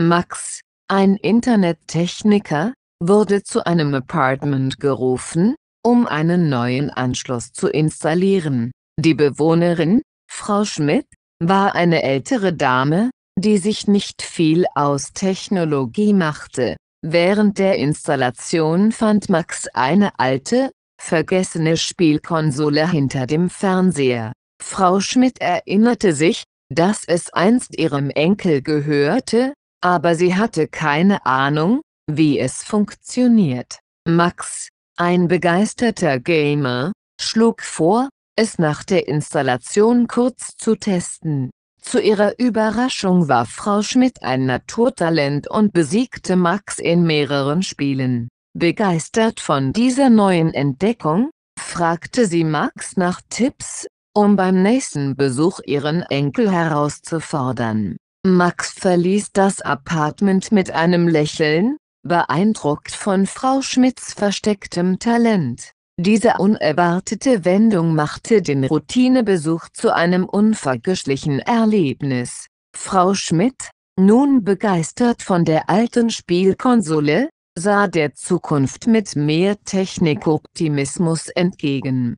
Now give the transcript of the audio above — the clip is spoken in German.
Max, ein Internettechniker, wurde zu einem Apartment gerufen, um einen neuen Anschluss zu installieren. Die Bewohnerin, Frau Schmidt, war eine ältere Dame, die sich nicht viel aus Technologie machte. Während der Installation fand Max eine alte, vergessene Spielkonsole hinter dem Fernseher. Frau Schmidt erinnerte sich, dass es einst ihrem Enkel gehörte, aber sie hatte keine Ahnung, wie es funktioniert. Max, ein begeisterter Gamer, schlug vor, es nach der Installation kurz zu testen. Zu ihrer Überraschung war Frau Schmidt ein Naturtalent und besiegte Max in mehreren Spielen. Begeistert von dieser neuen Entdeckung, fragte sie Max nach Tipps, um beim nächsten Besuch ihren Enkel herauszufordern. Max verließ das Apartment mit einem Lächeln, beeindruckt von Frau Schmidts verstecktem Talent. Diese unerwartete Wendung machte den Routinebesuch zu einem unvergesslichen Erlebnis. Frau Schmidt, nun begeistert von der alten Spielkonsole, sah der Zukunft mit mehr Technikoptimismus entgegen.